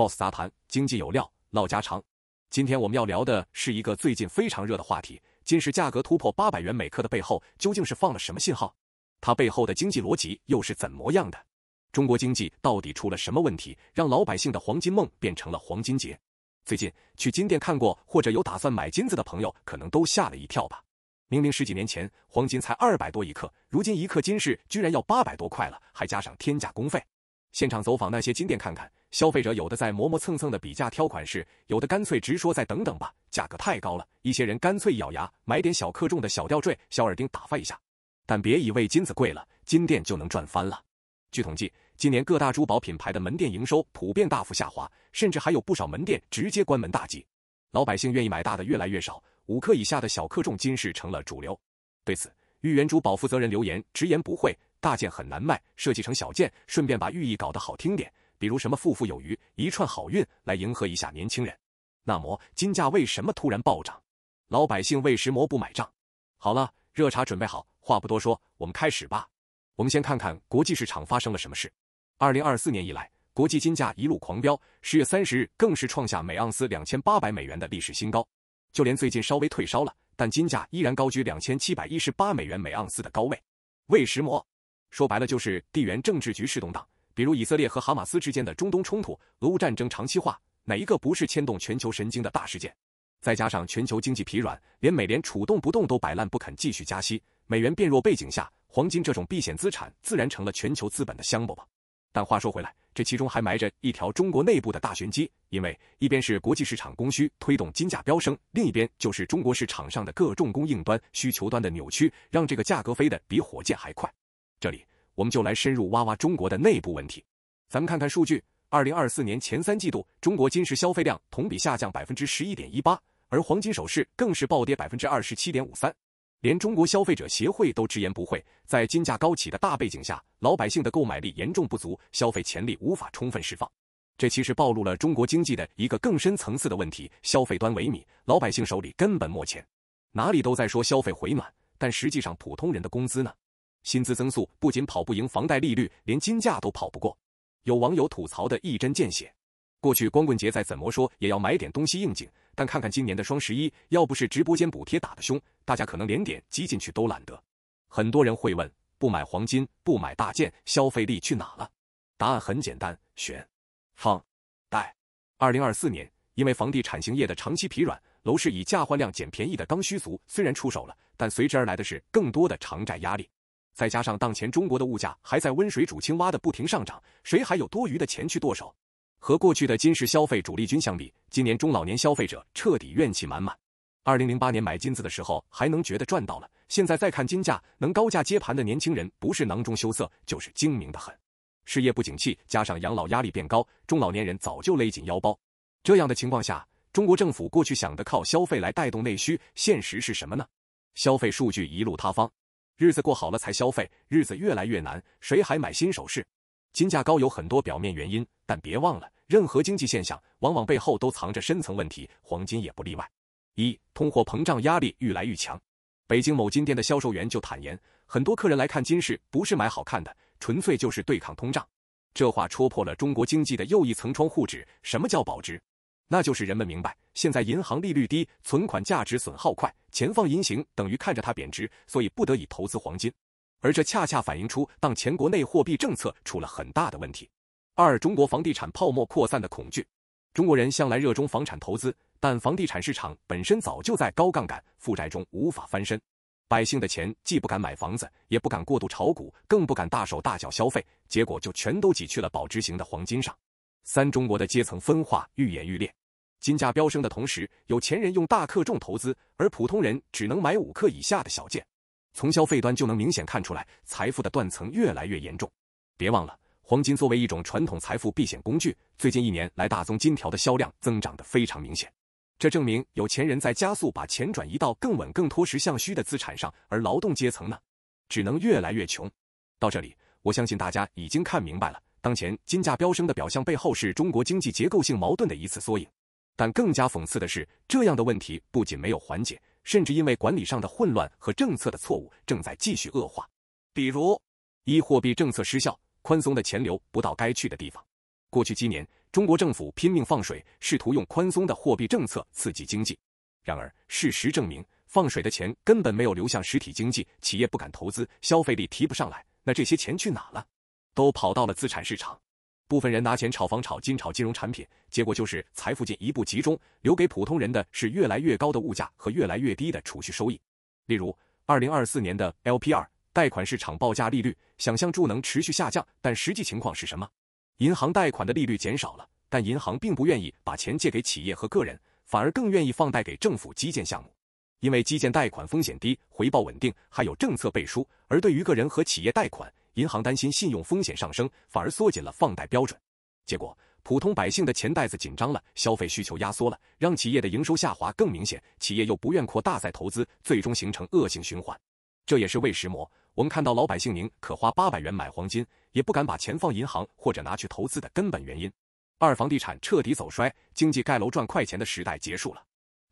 boss 杂谈，经济有料，唠家常。今天我们要聊的是一个最近非常热的话题：金饰价格突破八百元每克的背后，究竟是放了什么信号？它背后的经济逻辑又是怎么样的？中国经济到底出了什么问题，让老百姓的黄金梦变成了黄金劫？最近去金店看过或者有打算买金子的朋友，可能都吓了一跳吧。明明十几年前黄金才二百多一克，如今一克金饰居然要八百多块了，还加上天价工费。现场走访那些金店看看。消费者有的在磨磨蹭蹭的比价挑款式，有的干脆直说再等等吧，价格太高了。一些人干脆一咬牙买点小克重的小吊坠、小耳钉打发一下。但别以为金子贵了，金店就能赚翻了。据统计，今年各大珠宝品牌的门店营收普遍大幅下滑，甚至还有不少门店直接关门大吉。老百姓愿意买大的越来越少，五克以下的小克重金饰成了主流。对此，玉园珠宝负责人留言直言不讳：“大件很难卖，设计成小件，顺便把寓意搞得好听点。”比如什么富富有余，一串好运来迎合一下年轻人。那么金价为什么突然暴涨？老百姓为什么不买账？好了，热茶准备好，话不多说，我们开始吧。我们先看看国际市场发生了什么事。二零二四年以来，国际金价一路狂飙，十月三十日更是创下每盎司两千八百美元的历史新高。就连最近稍微退烧了，但金价依然高居两千七百一十八美元每盎司的高位。为什么？说白了就是地缘政治局势动荡。比如以色列和哈马斯之间的中东冲突、俄乌战争长期化，哪一个不是牵动全球神经的大事件？再加上全球经济疲软，连美联储动不动都摆烂不肯继续加息，美元变弱背景下，黄金这种避险资产自然成了全球资本的香饽饽。但话说回来，这其中还埋着一条中国内部的大玄机，因为一边是国际市场供需推动金价飙升，另一边就是中国市场上的各重供应端、需求端的扭曲，让这个价格飞得比火箭还快。这里。我们就来深入挖挖中国的内部问题。咱们看看数据，二零二四年前三季度，中国金饰消费量同比下降百分之十一点一八，而黄金首饰更是暴跌百分之二十七点五三。连中国消费者协会都直言不讳，在金价高企的大背景下，老百姓的购买力严重不足，消费潜力无法充分释放。这其实暴露了中国经济的一个更深层次的问题：消费端萎靡，老百姓手里根本没钱。哪里都在说消费回暖，但实际上普通人的工资呢？薪资增速不仅跑不赢房贷利率，连金价都跑不过。有网友吐槽的一针见血：过去光棍节再怎么说也要买点东西应景，但看看今年的双十一，要不是直播间补贴打的凶，大家可能连点击进去都懒得。很多人会问：不买黄金，不买大件，消费力去哪了？答案很简单：选放贷。二零二四年，因为房地产行业的长期疲软，楼市以价换量捡便宜的刚需族虽然出手了，但随之而来的是更多的偿债压力。再加上当前中国的物价还在温水煮青蛙的不停上涨，谁还有多余的钱去剁手？和过去的金石消费主力军相比，今年中老年消费者彻底怨气满满。二零零八年买金子的时候还能觉得赚到了，现在再看金价能高价接盘的年轻人，不是囊中羞涩，就是精明的很。事业不景气，加上养老压力变高，中老年人早就勒紧腰包。这样的情况下，中国政府过去想的靠消费来带动内需，现实是什么呢？消费数据一路塌方。日子过好了才消费，日子越来越难，谁还买新首饰？金价高有很多表面原因，但别忘了，任何经济现象往往背后都藏着深层问题，黄金也不例外。一，通货膨胀压力愈来愈强。北京某金店的销售员就坦言，很多客人来看金饰不是买好看的，纯粹就是对抗通胀。这话戳破了中国经济的又一层窗户纸。什么叫保值？那就是人们明白，现在银行利率低，存款价值损耗快，钱放银行等于看着它贬值，所以不得已投资黄金。而这恰恰反映出当前国内货币政策出了很大的问题。二、中国房地产泡沫扩散的恐惧，中国人向来热衷房产投资，但房地产市场本身早就在高杠杆负债中无法翻身，百姓的钱既不敢买房子，也不敢过度炒股，更不敢大手大脚消费，结果就全都挤去了保值型的黄金上。三、中国的阶层分化愈演愈烈。金价飙升的同时，有钱人用大克重投资，而普通人只能买五克以下的小件。从消费端就能明显看出来，财富的断层越来越严重。别忘了，黄金作为一种传统财富避险工具，最近一年来大宗金条的销量增长得非常明显。这证明有钱人在加速把钱转移到更稳、更脱实向虚的资产上，而劳动阶层呢，只能越来越穷。到这里，我相信大家已经看明白了，当前金价飙升的表象背后，是中国经济结构性矛盾的一次缩影。但更加讽刺的是，这样的问题不仅没有缓解，甚至因为管理上的混乱和政策的错误，正在继续恶化。比如，一货币政策失效，宽松的钱流不到该去的地方。过去几年，中国政府拼命放水，试图用宽松的货币政策刺激经济。然而，事实证明，放水的钱根本没有流向实体经济，企业不敢投资，消费力提不上来。那这些钱去哪了？都跑到了资产市场。部分人拿钱炒房、炒金、炒金融产品，结果就是财富进一步集中，留给普通人的是越来越高的物价和越来越低的储蓄收益。例如，二零二四年的 LPR（ 贷款市场报价利率）想象中能持续下降，但实际情况是什么？银行贷款的利率减少了，但银行并不愿意把钱借给企业和个人，反而更愿意放贷给政府基建项目，因为基建贷款风险低、回报稳定，还有政策背书。而对于个人和企业贷款，银行担心信用风险上升，反而缩紧了放贷标准，结果普通百姓的钱袋子紧张了，消费需求压缩了，让企业的营收下滑更明显，企业又不愿扩大再投资，最终形成恶性循环。这也是为什么我们看到老百姓宁可花八百元买黄金，也不敢把钱放银行或者拿去投资的根本原因。二，房地产彻底走衰，经济盖楼赚快钱的时代结束了。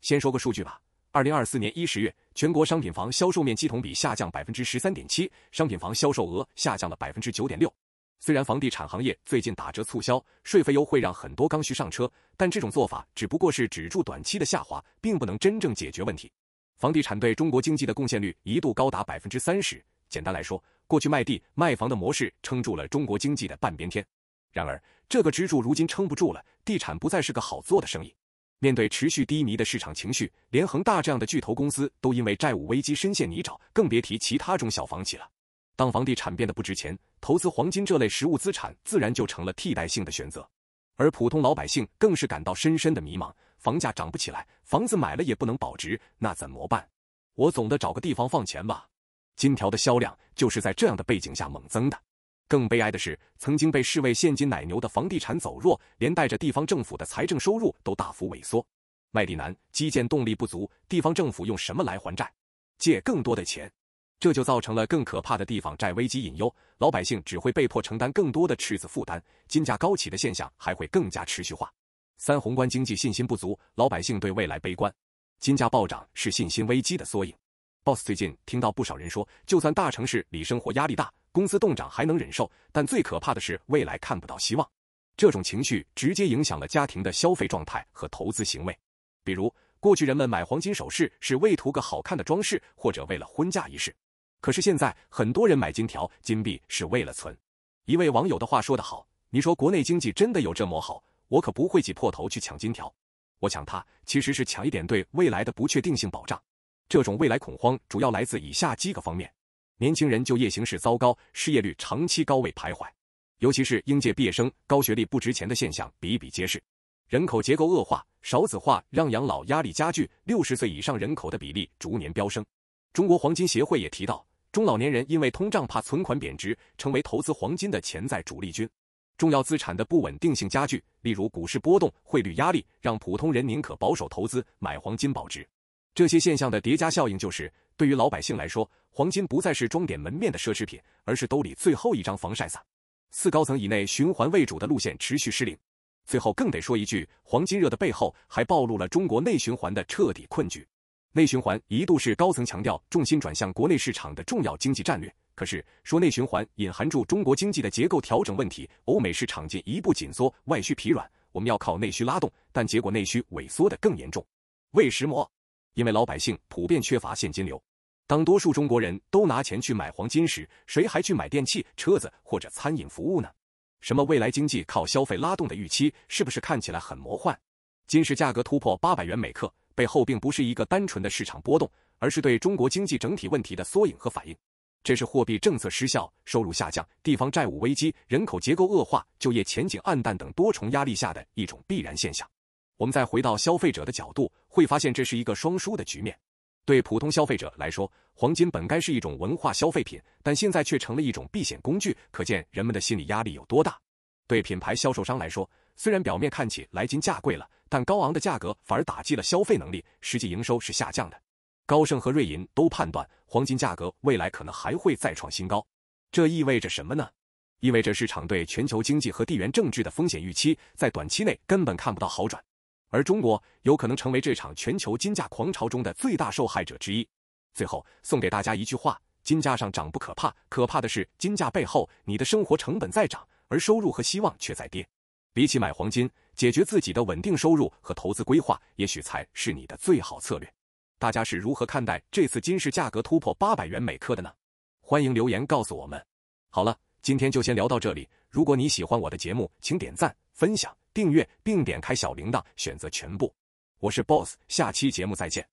先说个数据吧。二零二四年一十月，全国商品房销售面积同比下降百分之十三点七，商品房销售额下降了百分之九点六。虽然房地产行业最近打折促销、税费优惠，让很多刚需上车，但这种做法只不过是止住短期的下滑，并不能真正解决问题。房地产对中国经济的贡献率一度高达百分之三十。简单来说，过去卖地卖房的模式撑住了中国经济的半边天。然而，这个支柱如今撑不住了，地产不再是个好做的生意。面对持续低迷的市场情绪，连恒大这样的巨头公司都因为债务危机深陷泥沼，更别提其他中小房企了。当房地产变得不值钱，投资黄金这类实物资产自然就成了替代性的选择。而普通老百姓更是感到深深的迷茫：房价涨不起来，房子买了也不能保值，那怎么办？我总得找个地方放钱吧。金条的销量就是在这样的背景下猛增的。更悲哀的是，曾经被视为现金奶牛的房地产走弱，连带着地方政府的财政收入都大幅萎缩。卖地难，基建动力不足，地方政府用什么来还债？借更多的钱，这就造成了更可怕的地方债危机隐忧，老百姓只会被迫承担更多的赤字负担，金价高企的现象还会更加持续化。三，宏观经济信心不足，老百姓对未来悲观，金价暴涨是信心危机的缩影。Boss 最近听到不少人说，就算大城市里生活压力大。公司动涨还能忍受，但最可怕的是未来看不到希望，这种情绪直接影响了家庭的消费状态和投资行为。比如，过去人们买黄金首饰是为图个好看的装饰，或者为了婚嫁仪式；可是现在，很多人买金条、金币是为了存。一位网友的话说得好：“你说国内经济真的有这么好？我可不会挤破头去抢金条，我抢它其实是抢一点对未来的不确定性保障。”这种未来恐慌主要来自以下几个方面。年轻人就业形势糟糕，失业率长期高位徘徊，尤其是应届毕业生高学历不值钱的现象比比皆是。人口结构恶化、少子化让养老压力加剧，六十岁以上人口的比例逐年飙升。中国黄金协会也提到，中老年人因为通胀怕存款贬值，成为投资黄金的潜在主力军。重要资产的不稳定性加剧，例如股市波动、汇率压力，让普通人宁可保守投资，买黄金保值。这些现象的叠加效应就是。对于老百姓来说，黄金不再是装点门面的奢侈品，而是兜里最后一张防晒伞。四高层以内循环为主”的路线持续失灵，最后更得说一句：黄金热的背后，还暴露了中国内循环的彻底困局。内循环一度是高层强调重心转向国内市场的重要经济战略，可是说内循环隐含住中国经济的结构调整问题。欧美市场进一步紧缩，外需疲软，我们要靠内需拉动，但结果内需萎缩的更严重。为什么？因为老百姓普遍缺乏现金流。当多数中国人都拿钱去买黄金时，谁还去买电器、车子或者餐饮服务呢？什么未来经济靠消费拉动的预期，是不是看起来很魔幻？金市价格突破八百元每克，背后并不是一个单纯的市场波动，而是对中国经济整体问题的缩影和反应。这是货币政策失效、收入下降、地方债务危机、人口结构恶化、就业前景黯淡等多重压力下的一种必然现象。我们再回到消费者的角度，会发现这是一个双输的局面。对普通消费者来说，黄金本该是一种文化消费品，但现在却成了一种避险工具，可见人们的心理压力有多大。对品牌销售商来说，虽然表面看起来金价贵了，但高昂的价格反而打击了消费能力，实际营收是下降的。高盛和瑞银都判断，黄金价格未来可能还会再创新高。这意味着什么呢？意味着市场对全球经济和地缘政治的风险预期在短期内根本看不到好转。而中国有可能成为这场全球金价狂潮中的最大受害者之一。最后送给大家一句话：金价上涨不可怕，可怕的是金价背后你的生活成本在涨，而收入和希望却在跌。比起买黄金，解决自己的稳定收入和投资规划，也许才是你的最好策略。大家是如何看待这次金市价格突破八百元每克的呢？欢迎留言告诉我们。好了，今天就先聊到这里。如果你喜欢我的节目，请点赞、分享。订阅并点开小铃铛，选择全部。我是 BOSS，下期节目再见。